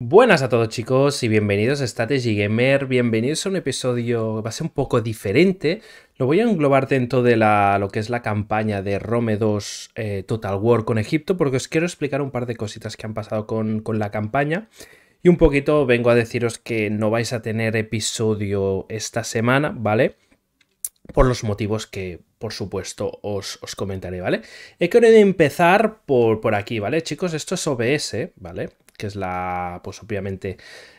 Buenas a todos chicos y bienvenidos a Strategy Gamer, bienvenidos a un episodio que va a ser un poco diferente, lo voy a englobar dentro de la, lo que es la campaña de Rome 2 eh, Total War con Egipto porque os quiero explicar un par de cositas que han pasado con, la campaña y un poquito vengo a deciros que no vais a tener episodio esta semana, ¿vale? Por los motivos que por supuesto, os, comentaré, ¿vale? He querido empezar por, por aquí, ¿vale? Chicos, esto es OBS, ¿vale? que es la, pues obviamente,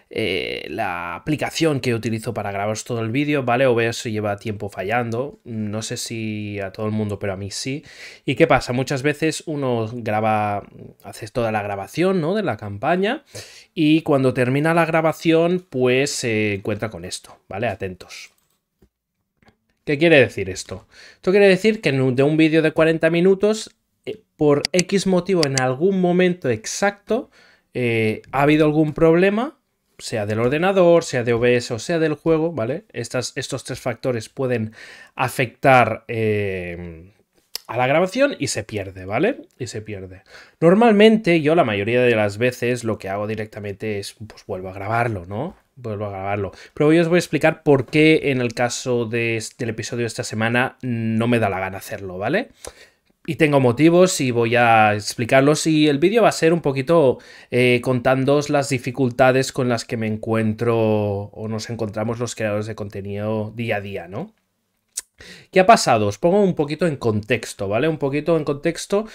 eh, la aplicación que utilizo para grabar todo el vídeo, ¿vale? o si lleva tiempo fallando, no sé si a todo el mundo, pero a mí sí. ¿Y qué pasa? Muchas veces uno graba, haces toda la grabación, ¿no? De la campaña y cuando termina la grabación, pues se encuentra con esto, ¿vale? Atentos. ¿Qué quiere decir esto? Esto quiere decir que de un vídeo de 40 minutos, eh, por X motivo, en algún momento exacto, eh, ha habido algún problema, sea del ordenador, sea de OBS o sea del juego, ¿vale? estos tres factores pueden afectar eh, a la grabación y se pierde, ¿vale? Y se pierde. Normalmente yo la mayoría de las veces lo que hago directamente es, pues vuelvo a grabarlo, ¿no? vuelvo a grabarlo. Pero hoy os voy a explicar por qué en el caso de, del episodio de esta semana no me da la gana hacerlo, ¿vale? y tengo motivos y voy a explicarlos y el vídeo va a ser un poquito eh, contándoos las dificultades con las que me encuentro o nos encontramos los creadores de contenido día a día, ¿no? ¿Qué ha pasado? Os pongo un poquito en contexto, ¿vale? Un poquito en contexto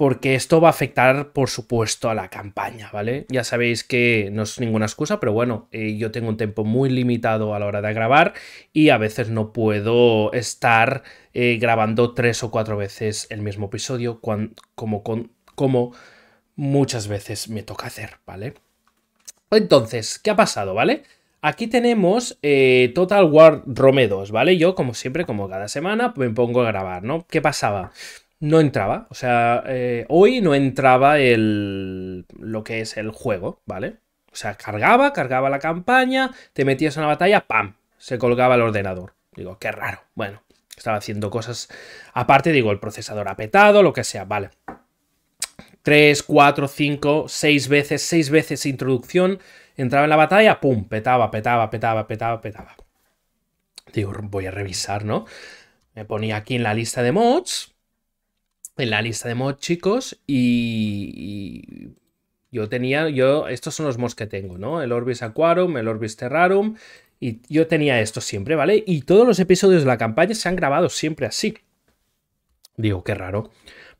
porque esto va a afectar, por supuesto, a la campaña, ¿vale? Ya sabéis que no es ninguna excusa, pero bueno, eh, yo tengo un tiempo muy limitado a la hora de grabar y a veces no puedo estar eh, grabando tres o cuatro veces el mismo episodio, como, con, como muchas veces me toca hacer, ¿vale? Entonces, ¿qué ha pasado, ¿vale? Aquí tenemos eh, Total War Romedos, ¿vale? Yo, como siempre, como cada semana, me pongo a grabar, ¿no? ¿Qué pasaba? no entraba. O sea, eh, hoy no entraba el, lo que es el juego, ¿vale? O sea, cargaba, cargaba la campaña, te metías en la batalla, ¡pam! Se colgaba el ordenador. Digo, qué raro. Bueno, estaba haciendo cosas aparte, digo, el procesador ha petado, lo que sea, vale. Tres, cuatro, cinco, seis veces, seis veces introducción, entraba en la batalla, ¡pum! Petaba, petaba, petaba, petaba, petaba. Digo, voy a revisar, ¿no? Me ponía aquí en la lista de mods, en la lista de mods, chicos, y, yo tenía, yo, estos son los mods que tengo, ¿no? El Orbis Aquarum, el Orbis Terrarum, y yo tenía esto siempre, ¿vale? Y todos los episodios de la campaña se han grabado siempre así. Digo, qué raro.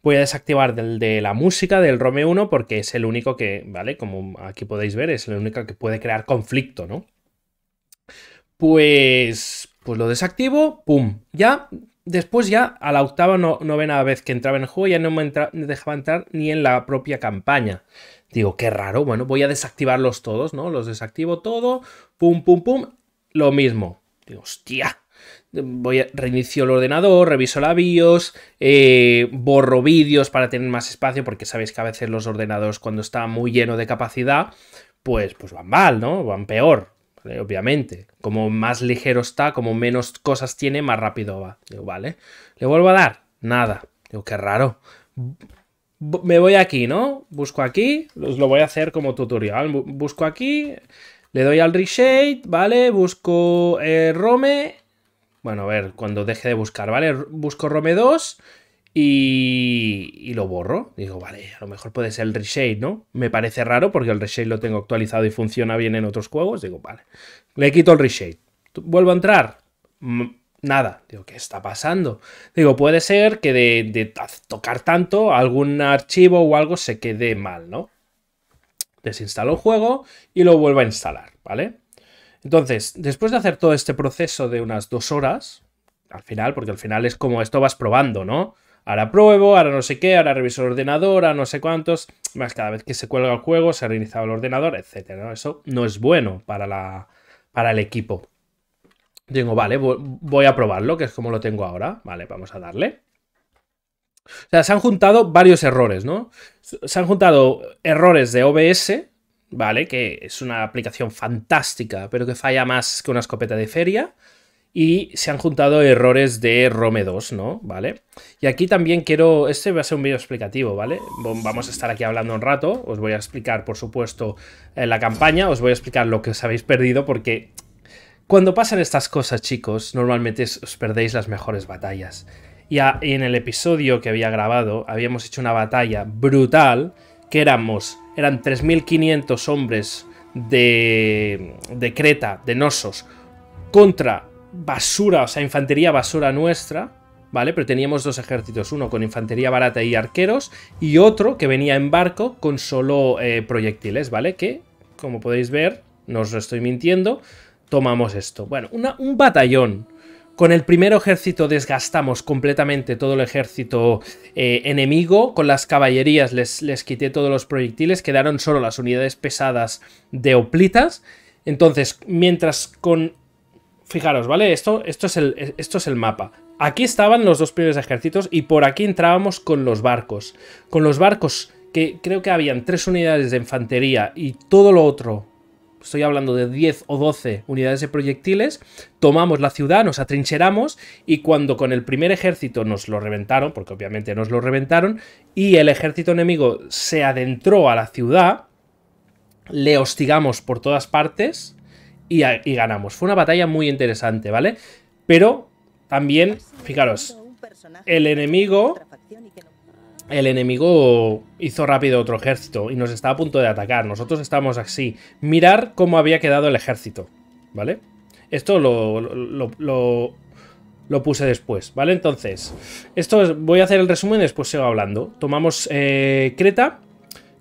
Voy a desactivar del de la música del Rome 1 porque es el único que, ¿vale? Como aquí podéis ver, es el único que puede crear conflicto, ¿no? Pues, pues lo desactivo, ¡pum! Ya Después ya, a la octava no, novena vez que entraba en juego, ya no me dejaba entrar ni en la propia campaña. Digo, qué raro, bueno, voy a desactivarlos todos, ¿no? Los desactivo todo, pum, pum, pum, lo mismo. Digo, hostia, voy a, reinicio el ordenador, reviso la BIOS, eh, borro vídeos para tener más espacio, porque sabéis que a veces los ordenadores cuando está muy lleno de capacidad, pues, pues van mal, ¿no? Van peor. Eh, obviamente, como más ligero está, como menos cosas tiene, más rápido va. vale. Le vuelvo a dar, nada. Digo, qué raro. Me voy aquí, ¿no? Busco aquí, los lo voy a hacer como tutorial. Busco aquí, le doy al reshade, ¿vale? Busco eh, Rome. Bueno, a ver, cuando deje de buscar, ¿vale? Busco Rome 2 y, lo borro. Digo, vale, a lo mejor puede ser el reshade, ¿no? Me parece raro porque el reshade lo tengo actualizado y funciona bien en otros juegos. Digo, vale, le quito el reshade. ¿Vuelvo a entrar? Mm, nada. Digo, ¿qué está pasando? Digo, puede ser que de, de tocar tanto algún archivo o algo se quede mal, ¿no? Desinstalo el juego y lo vuelvo a instalar, ¿vale? Entonces, después de hacer todo este proceso de unas dos horas, al final, porque al final es como esto vas probando, ¿no? ahora pruebo, ahora no sé qué, ahora reviso el ordenador, ahora no sé cuántos, más cada vez que se cuelga el juego se ha reiniciado el ordenador, etc. Eso no es bueno para, la, para el equipo. Digo, vale, voy a probarlo, que es como lo tengo ahora. Vale, vamos a darle. O sea, se han juntado varios errores, ¿no? Se han juntado errores de OBS, ¿vale? Que es una aplicación fantástica, pero que falla más que una escopeta de feria y se han juntado errores de Rome 2, ¿no? ¿Vale? Y aquí también quiero, este va a ser un vídeo explicativo, ¿vale? Vamos a estar aquí hablando un rato, os voy a explicar, por supuesto, eh, la campaña, os voy a explicar lo que os habéis perdido, porque cuando pasan estas cosas, chicos, normalmente os perdéis las mejores batallas. Y, en el episodio que había grabado, habíamos hecho una batalla brutal, que éramos, eran 3.500 hombres de, de Creta, de Nosos, contra basura, o sea, infantería basura nuestra, ¿vale? Pero teníamos dos ejércitos, uno con infantería barata y arqueros, y otro que venía en barco con solo eh, proyectiles, ¿vale? Que, como podéis ver, no os lo estoy mintiendo, tomamos esto. Bueno, un batallón. Con el primer ejército desgastamos completamente todo el ejército eh, enemigo, con las caballerías les, les quité todos los proyectiles, quedaron solo las unidades pesadas de oplitas, entonces, mientras con fijaros, ¿vale? Esto, esto, es el, esto es el mapa. Aquí estaban los dos primeros ejércitos y por aquí entrábamos con los barcos. Con los barcos que creo que habían tres unidades de infantería y todo lo otro, estoy hablando de 10 o 12 unidades de proyectiles, tomamos la ciudad, nos atrincheramos y cuando con el primer ejército nos lo reventaron, porque obviamente nos lo reventaron, y el ejército enemigo se adentró a la ciudad, le hostigamos por todas partes y, ganamos. Fue una batalla muy interesante, ¿vale? Pero también, fijaros, el enemigo el enemigo hizo rápido otro ejército y nos está a punto de atacar. Nosotros estamos así. Mirar cómo había quedado el ejército, ¿vale? Esto lo, puse después, ¿vale? Entonces, esto voy a hacer el resumen y después sigo hablando. Tomamos eh, Creta,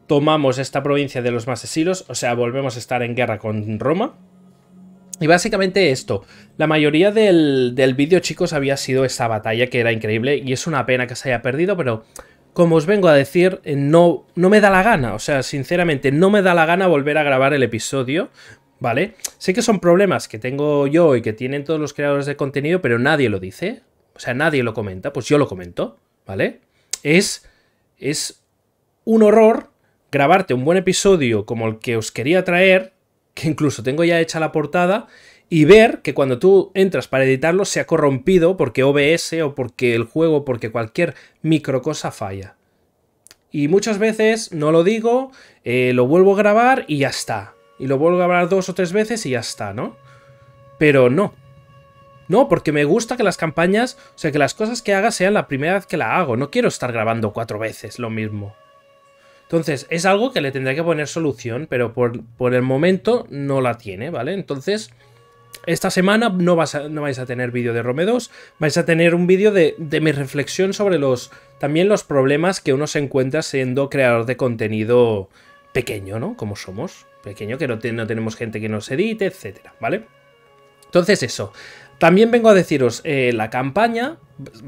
tomamos esta provincia de los exilos, o sea, volvemos a estar en guerra con Roma, y básicamente esto, la mayoría del, vídeo chicos había sido esa batalla que era increíble y es una pena que se haya perdido, pero como os vengo a decir, eh, no, no me da la gana, o sea, sinceramente no me da la gana volver a grabar el episodio, ¿vale? Sé que son problemas que tengo yo y que tienen todos los creadores de contenido, pero nadie lo dice, o sea, nadie lo comenta, pues yo lo comento, ¿vale? Es, es un horror grabarte un buen episodio como el que os quería traer incluso tengo ya hecha la portada y ver que cuando tú entras para editarlo se ha corrompido porque OBS o porque el juego, porque cualquier micro cosa falla. Y muchas veces no lo digo, eh, lo vuelvo a grabar y ya está. Y lo vuelvo a grabar dos o tres veces y ya está, ¿no? Pero no. No, porque me gusta que las campañas, o sea, que las cosas que haga sean la primera vez que la hago. No quiero estar grabando cuatro veces lo mismo. Entonces, es algo que le tendría que poner solución, pero por, el momento no la tiene, ¿vale? Entonces, esta semana no, vas no, vais a tener vídeo de Rome 2, vais a tener un vídeo de, mi reflexión sobre los también los problemas que uno se encuentra siendo creador de contenido pequeño, ¿no? Como somos, pequeño, que no, no tenemos gente que nos edite, etcétera, ¿vale? Entonces eso, también vengo a deciros, eh, la campaña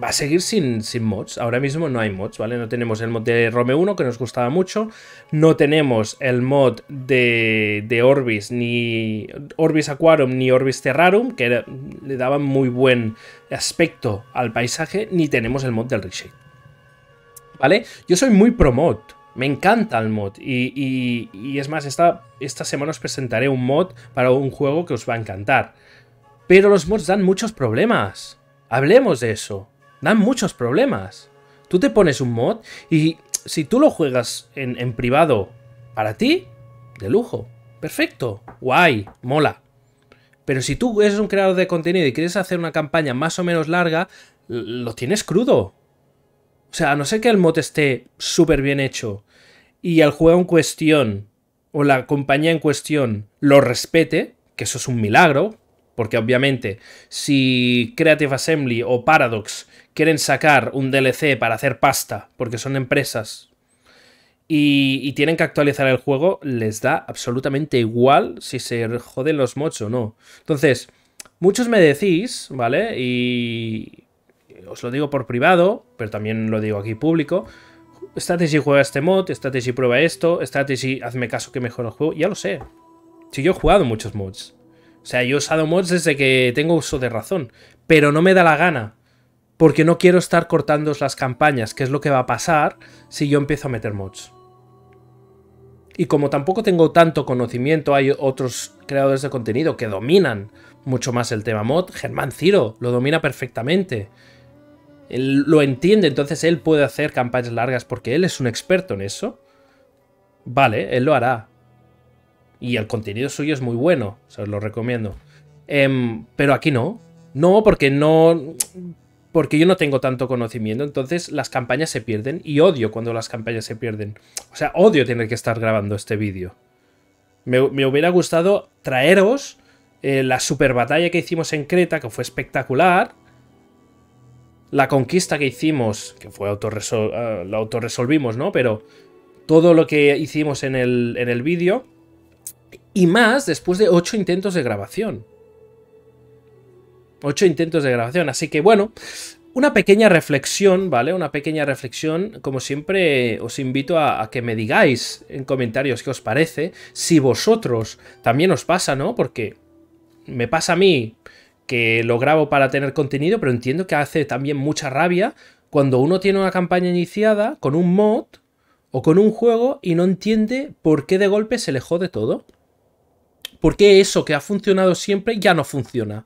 va a seguir sin, mods. Ahora mismo no hay mods, ¿vale? No tenemos el mod de Rome 1, que nos gustaba mucho. No tenemos el mod de, de Orbis, ni Orbis Aquarum, ni Orbis Terrarum, que le daban muy buen aspecto al paisaje. Ni tenemos el mod del Reshade. ¿Vale? Yo soy muy pro mod. Me encanta el mod. Y, es más, esta, esta semana os presentaré un mod para un juego que os va a encantar. Pero los mods dan muchos problemas. Hablemos de eso. Dan muchos problemas. Tú te pones un mod y si tú lo juegas en, privado para ti, de lujo. Perfecto. Guay. Mola. Pero si tú eres un creador de contenido y quieres hacer una campaña más o menos larga, lo tienes crudo. O sea, a no ser que el mod esté súper bien hecho y el juego en cuestión o la compañía en cuestión lo respete, que eso es un milagro, porque obviamente, si Creative Assembly o Paradox quieren sacar un DLC para hacer pasta, porque son empresas y, tienen que actualizar el juego, les da absolutamente igual si se joden los mods o no. Entonces, muchos me decís, ¿vale? Y os lo digo por privado, pero también lo digo aquí público. si juega este mod, Strategy prueba esto, Strategy hazme caso que mejor el juego. Ya lo sé. Si yo he jugado muchos mods. O sea, yo he usado Mods desde que tengo uso de razón, pero no me da la gana, porque no quiero estar cortando las campañas, que es lo que va a pasar si yo empiezo a meter mods. Y como tampoco tengo tanto conocimiento, hay otros creadores de contenido que dominan mucho más el tema mod. Germán Ciro lo domina perfectamente. Él lo entiende, entonces él puede hacer campañas largas porque él es un experto en eso. Vale, él lo hará. Y el contenido suyo es muy bueno, se os lo recomiendo. Em, pero aquí no. No, porque no. Porque yo no tengo tanto conocimiento, entonces las campañas se pierden y odio cuando las campañas se pierden. O sea, odio tener que estar grabando este vídeo. Me, hubiera gustado traeros eh, la super batalla que hicimos en Creta, que fue espectacular, la conquista que hicimos, que fue autorresol eh, la autorresolvimos, ¿no? Pero todo lo que hicimos en el, en el vídeo, y más después de ocho intentos de grabación. Ocho intentos de grabación. Así que bueno, una pequeña reflexión, ¿vale? Una pequeña reflexión. Como siempre, os invito a, que me digáis en comentarios qué os parece. Si vosotros también os pasa, ¿no? Porque me pasa a mí que lo grabo para tener contenido, pero entiendo que hace también mucha rabia cuando uno tiene una campaña iniciada con un mod o con un juego y no entiende por qué de golpe se le jode todo. ¿Por qué eso que ha funcionado siempre ya no funciona.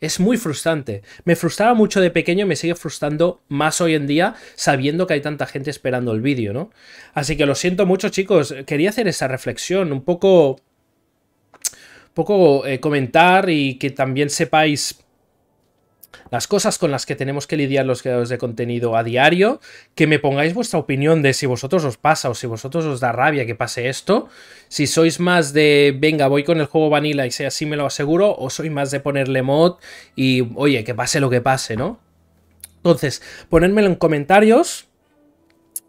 Es muy frustrante. Me frustraba mucho de pequeño y me sigue frustrando más hoy en día sabiendo que hay tanta gente esperando el vídeo, ¿no? Así que lo siento mucho, chicos. Quería hacer esa reflexión, un poco... poco eh, comentar y que también sepáis las cosas con las que tenemos que lidiar los creadores de contenido a diario, que me pongáis vuestra opinión de si vosotros os pasa o si vosotros os da rabia que pase esto, si sois más de, venga, voy con el juego vanilla y sea así me lo aseguro, o sois más de ponerle mod y, oye, que pase lo que pase, ¿no? Entonces, ponedmelo en comentarios,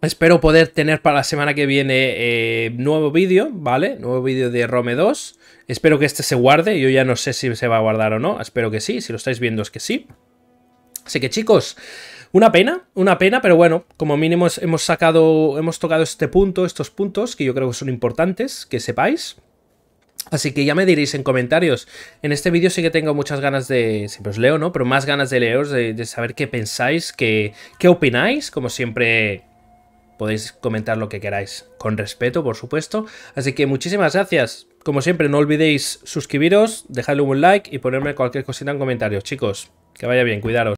Espero poder tener para la semana que viene eh, nuevo vídeo, ¿vale? Nuevo vídeo de Rome 2. Espero que este se guarde. Yo ya no sé si se va a guardar o no. Espero que sí. Si lo estáis viendo es que sí. Así que chicos, una pena, una pena, pero bueno, como mínimo hemos sacado, hemos tocado este punto, estos puntos que yo creo que son importantes, que sepáis. Así que ya me diréis en comentarios. En este vídeo sí que tengo muchas ganas de. Siempre os leo, ¿no? Pero más ganas de leeros, de, saber qué pensáis, qué, qué opináis. Como siempre, podéis comentar lo que queráis, con respeto, por supuesto. Así que muchísimas gracias. Como siempre, no olvidéis suscribiros, dejarle un like y ponerme cualquier cosita en comentarios, chicos. Que vaya bien, cuidaros.